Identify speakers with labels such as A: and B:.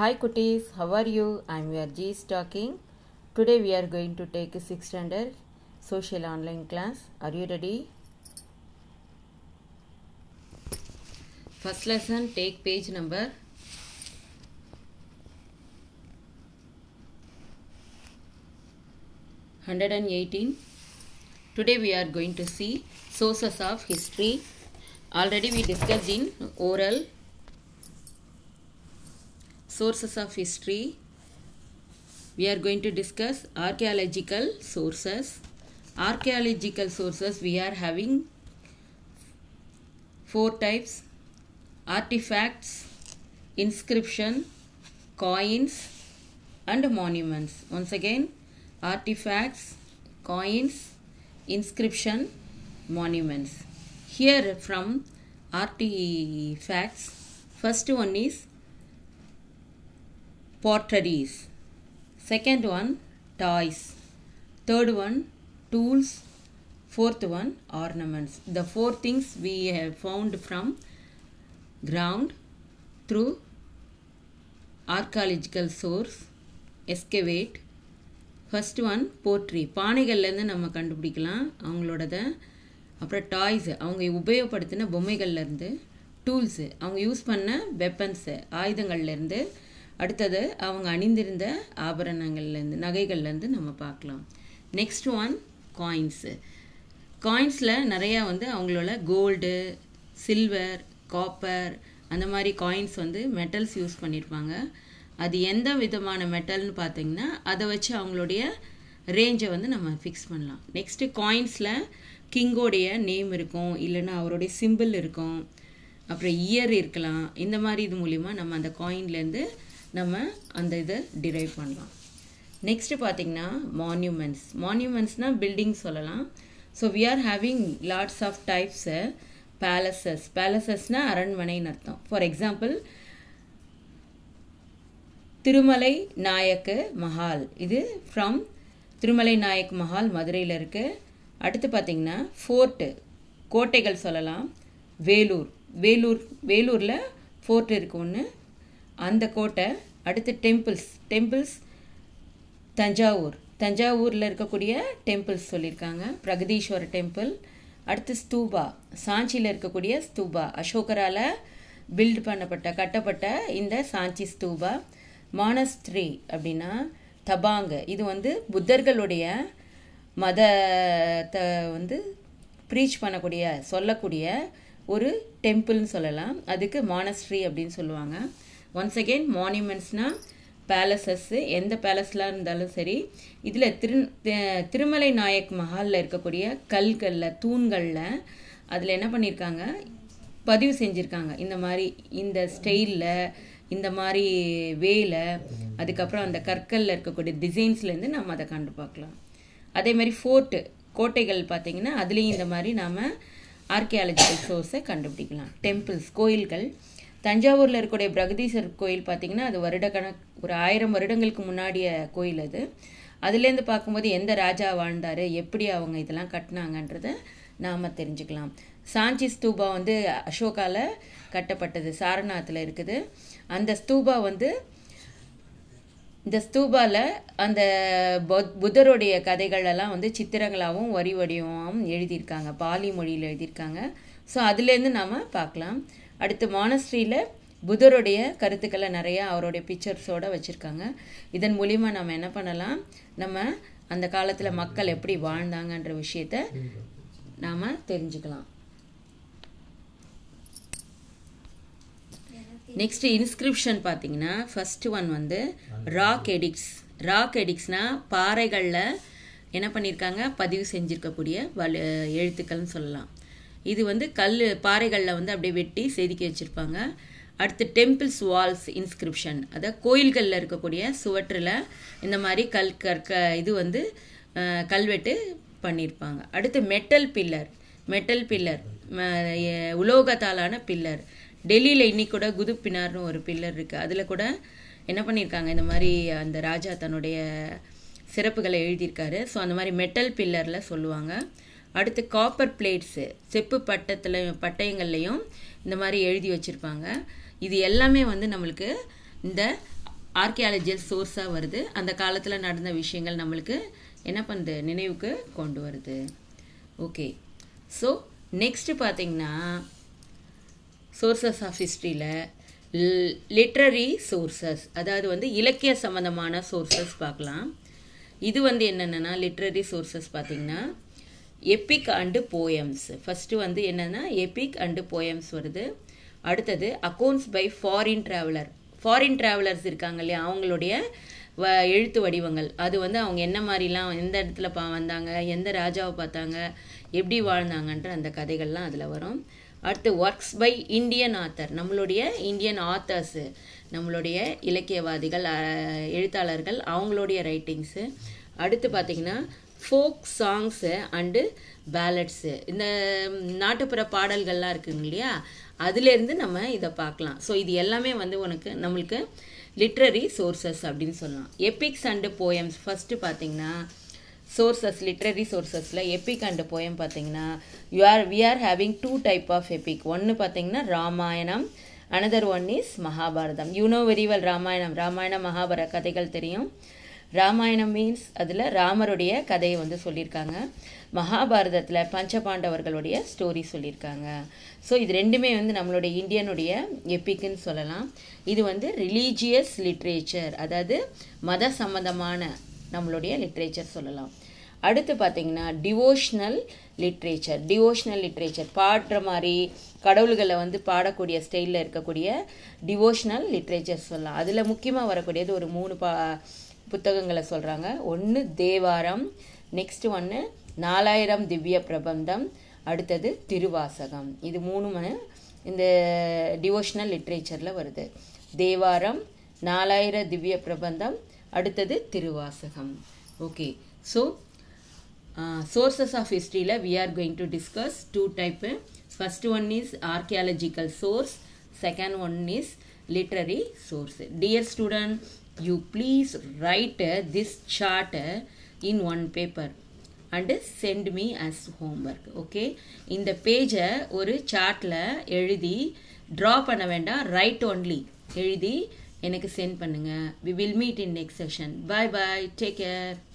A: Hi Kutis. how are you? I'm your G talking. Today we are going to take a 6th standard social online class. Are you ready? First lesson take page number 118. Today we are going to see sources of history. Already we discussed in oral sources of history, we are going to discuss archaeological sources. Archaeological sources, we are having four types, artifacts, inscription, coins and monuments. Once again, artifacts, coins, inscription, monuments. Here from artifacts, first one is potteries. Second one toys third one tools fourth one ornaments the four things we have found from ground through archaeological source excavate first one pottery பானைகள்லேருந்து நம்ம கண்டுபிடிக்கலாம் அவங்களோடத அப்புறம் toys அவங்க உபயோகப்படுத்தின பொம்மைகள்லேருந்து tools அவங்க use பண்ண வெப்பன்ஸு ஆயுதங்கள்லேருந்து அடுத்தது அவங்க அணிந்திருந்த ஆபரணங்கள்லேருந்து நகைகள்லேருந்து நம்ம பார்க்கலாம் நெக்ஸ்ட் ஒன் காயின்ஸு காயின்ஸில் நிறையா வந்து அவங்களோட கோல்டு சில்வர் காப்பர் அந்த மாதிரி காயின்ஸ் வந்து மெட்டல்ஸ் யூஸ் பண்ணியிருப்பாங்க அது எந்த விதமான மெட்டல்னு பார்த்தீங்கன்னா அதை வச்சு அவங்களுடைய ரேஞ்சை வந்து நம்ம ஃபிக்ஸ் பண்ணலாம் நெக்ஸ்ட்டு காயின்ஸில் கிங்கோடைய நேம் இருக்கும் இல்லைன்னா அவருடைய சிம்பிள் இருக்கும் அப்புறம் இயர் இருக்கலாம் இந்த மாதிரி இது மூலிமா நம்ம அந்த காயின்லேருந்து நம்ம அந்த இதை டிரைவ் பண்ணலாம் நெக்ஸ்ட்டு பார்த்தீங்கன்னா மான்யூமெண்ட்ஸ் மான்யூமெண்ட்ஸ்னால் பில்டிங் சொல்லலாம் so we are having lots of types palaces பேலசஸ்னால் அரண்மனைன்னு அர்த்தம் ஃபார் எக்ஸாம்பிள் திருமலை நாயக்கு மஹால் இது ஃப்ரம் திருமலை நாயக் மஹால் மதுரையில் இருக்குது அடுத்து பார்த்திங்கன்னா ஃபோர்ட்டு கோட்டைகள் சொல்லலாம் வேலூர் வேலூர் வேலூரில் ஃபோர்ட் இருக்கு ஒன்று அந்த கோட்டை அடுத்து டெம்பிள்ஸ் டெம்பிள்ஸ் தஞ்சாவூர் தஞ்சாவூரில் இருக்கக்கூடிய டெம்பிள்ஸ் சொல்லியிருக்காங்க பிரகதீஸ்வர டெம்பிள் அடுத்து ஸ்தூபா சாஞ்சியில் இருக்கக்கூடிய ஸ்தூபா அசோகரால் பில்ட் பண்ணப்பட்ட கட்டப்பட்ட இந்த சாஞ்சி ஸ்தூபா மானஸ்த்ரி அப்படின்னா தபாங்கு இது வந்து புத்தர்களுடைய மதத்தை வந்து ப்ரீச் பண்ணக்கூடிய சொல்லக்கூடிய ஒரு டெம்பிள்னு சொல்லலாம் அதுக்கு மானஸ்ட்ரி அப்படின்னு சொல்லுவாங்க ஒன்ஸ் அகெயின் மான்யூமெண்ட்ஸ்னால் பேலசஸ்ஸு எந்த பேலஸ்லாம் இருந்தாலும் சரி இதில் திரு திருமலை நாயக் மஹாலில் இருக்கக்கூடிய கல்களில் தூண்களில் அதில் என்ன பண்ணியிருக்காங்க பதிவு செஞ்சுருக்காங்க இந்த மாதிரி இந்த ஸ்டைலில் இந்த மாதிரி வேல அதுக்கப்புறம் அந்த கற்களில் இருக்கக்கூடிய டிசைன்ஸ்லேருந்து நம்ம அதை கண்டு பார்க்கலாம் அதே மாதிரி ஃபோர்ட்டு கோட்டைகள் பார்த்திங்கன்னா அதுலேயும் இந்த மாதிரி நாம் ஆர்கியாலஜிக்கல் சோர்ஸை கண்டுபிடிக்கலாம் டெம்பிள்ஸ் கோயில்கள் தஞ்சாவூரில் இருக்கக்கூடிய பிரகதீஸ்வர் கோயில் பார்த்திங்கன்னா அது வருடக்கணக் ஒரு ஆயிரம் வருடங்களுக்கு முன்னாடிய கோயில் அது அதுலேருந்து பார்க்கும்போது எந்த ராஜா வாழ்ந்தார் எப்படி அவங்க இதெல்லாம் கட்டினாங்கன்றத நாம் தெரிஞ்சுக்கலாம் சாஞ்சி ஸ்தூபா வந்து அசோகாவில் கட்டப்பட்டது சாரநாத்தில் இருக்குது அந்த ஸ்தூபா வந்து இந்த ஸ்தூபாவில் அந்த புத்தருடைய கதைகளெல்லாம் வந்து சித்திரங்களாகவும் வரி வடிவமாகவும் எழுதியிருக்காங்க பாலி மொழியில் எழுதியிருக்காங்க ஸோ அதுலேருந்து நாம் பார்க்கலாம் அடுத்து மானஸ்ட்ரியில் புதருடைய கருத்துக்களை நிறையா அவருடைய பிக்சர்ஸோடு வச்சுருக்காங்க இதன் மூலிமா நம்ம என்ன பண்ணலாம் நம்ம அந்த காலத்தில் மக்கள் எப்படி வாழ்ந்தாங்கன்ற விஷயத்த நாம் தெரிஞ்சுக்கலாம் நெக்ஸ்ட் இன்ஸ்கிரிப்ஷன் பார்த்தீங்கன்னா ஃபர்ஸ்ட் ஒன் வந்து ராக் எடிக்ஸ் ராக் எடிக்ஸ்னா பாறைகளில் என்ன பண்ணியிருக்காங்க பதிவு செஞ்சுருக்கக்கூடிய வலு எழுத்துக்கள்னு சொல்லலாம் இது வந்து கல் பாறைகளில் வந்து அப்படியே வெட்டி செதுக்கி வச்சுருப்பாங்க அடுத்து டெம்பிள்ஸ் வால்ஸ் இன்ஸ்கிரிப்ஷன் அதாவது கோயில்களில் இருக்கக்கூடிய சுவற்றில் இந்த மாதிரி கல் கற்க இது வந்து கல்வெட்டு பண்ணியிருப்பாங்க அடுத்து மெட்டல் பில்லர் மெட்டல் பில்லர் உலோகத்தாலான பில்லர் டெல்லியில் இன்னி கூட குதுப்பினார்னு ஒரு பில்லர் இருக்குது அதில் கூட என்ன பண்ணியிருக்காங்க இந்த மாதிரி அந்த ராஜா தன்னுடைய சிறப்புகளை எழுதியிருக்காரு ஸோ அந்த மாதிரி மெட்டல் பில்லரில் சொல்லுவாங்க அடுத்து காப்பர் பிளேட்ஸு செப்பு பட்டத்தில் பட்டயங்கள்லையும் இந்த மாதிரி எழுதி வச்சுருப்பாங்க இது எல்லாமே வந்து நம்மளுக்கு இந்த ஆர்கியாலஜியல் சோர்ஸாக வருது அந்த காலத்தில் நடந்த விஷயங்கள் நம்மளுக்கு என்ன பண்ணுது நினைவுக்கு கொண்டு வருது ஓகே ஸோ நெக்ஸ்ட்டு பார்த்தீங்கன்னா சோர்சஸ் ஆஃப் ஹிஸ்ட்ரியில் லிட்ரரி சோர்சஸ் அதாவது வந்து இலக்கிய சம்மந்தமான சோர்சஸ் பார்க்கலாம் இது வந்து என்னென்னா லிட்ரரி சோர்சஸ் பார்த்திங்கன்னா எப்பிக் அண்டு போயம்ஸ் ஃபஸ்ட்டு வந்து என்னென்னா எப்பிக் அண்டு போயம்ஸ் வருது அடுத்தது accounts by foreign traveller foreign travellers இருக்காங்க இல்லையா அவங்களுடைய வ எழுத்து வடிவங்கள் அது வந்து அவங்க என்ன மாதிரிலாம் எந்த இடத்துல பா வந்தாங்க எந்த ராஜாவை பார்த்தாங்க எப்படி வாழ்ந்தாங்கன்ற அந்த கதைகள்லாம் அதில் வரும் அடுத்து ஒர்க்ஸ் பை இந்தியன் ஆத்தர் நம்மளுடைய இந்தியன் ஆத்தர்ஸு நம்மளுடைய இலக்கியவாதிகள் எழுத்தாளர்கள் அவங்களுடைய ரைட்டிங்ஸு அடுத்து பார்த்திங்கன்னா ஃபோக் சாங்ஸு அண்டு பேலட்ஸு இந்த நாட்டுப்புற பாடல்கள்லாம் இருக்குங்க இல்லையா அதுலேருந்து நம்ம இதை பார்க்கலாம் ஸோ இது எல்லாமே வந்து உனக்கு நம்மளுக்கு லிட்ரரி சோர்சஸ் அப்படின்னு சொல்லலாம் எப்பிக்ஸ் அண்டு போயம்ஸ் ஃபஸ்ட்டு பார்த்தீங்கன்னா சோர்சஸ் லிட்ரரி சோர்சஸில் எப்பிக் அண்டு போயம் பார்த்தீங்கன்னா you are we are having two type of epic ஒன்று பார்த்தீங்கன்னா Ramayanam another one is Mahabharatham you know very well Ramayanam Ramayanam Mahabharata கதைகள் தெரியும் ராமாயணம் மீன்ஸ் அதில் ராமருடைய கதையை வந்து சொல்லியிருக்காங்க மகாபாரதத்தில் பஞ்சபாண்டவர்களுடைய ஸ்டோரி சொல்லியிருக்காங்க ஸோ இது ரெண்டுமே வந்து நம்மளுடைய இந்தியனுடைய எப்பிக்குன்னு சொல்லலாம் இது வந்து ரிலீஜியஸ் லிட்ரேச்சர் அதாவது மத சம்மந்தமான நம்மளுடைய லிட்ரேச்சர் சொல்லலாம் அடுத்து பார்த்திங்கன்னா டிவோஷ்னல் லிட்ரேச்சர் டிவோஷ்னல் லிட்ரேச்சர் பாடுற மாதிரி கடவுள்களை வந்து பாடக்கூடிய ஸ்டைலில் இருக்கக்கூடிய டிவோஷ்னல் லிட்ரேச்சர் சொல்லலாம் அதில் முக்கியமாக வரக்கூடியது ஒரு மூணு பா புத்தகங்களை சொல்கிறாங்க ஒன்று தேவாரம் நெக்ஸ்ட் ஒன்று நாலாயிரம் திவ்ய பிரபந்தம் அடுத்தது திருவாசகம் இது மூணு இந்த டிவோஷனல் லிட்ரேச்சரில் வருது தேவாரம் நாலாயிர திவ்ய பிரபந்தம் அடுத்தது Thiruvasagam okay so sources of ஹிஸ்ட்ரியில் we are going to discuss two type first one is archaeological source second one is literary source dear student you please write this this in one paper and send me as homework okay இந்த பேஜை uh, ஒரு சார்ட்டில் எழுதி draw பண்ண வேண்டாம் right only எழுதி எனக்கு send பண்ணுங்கள் we will meet in next session bye bye take care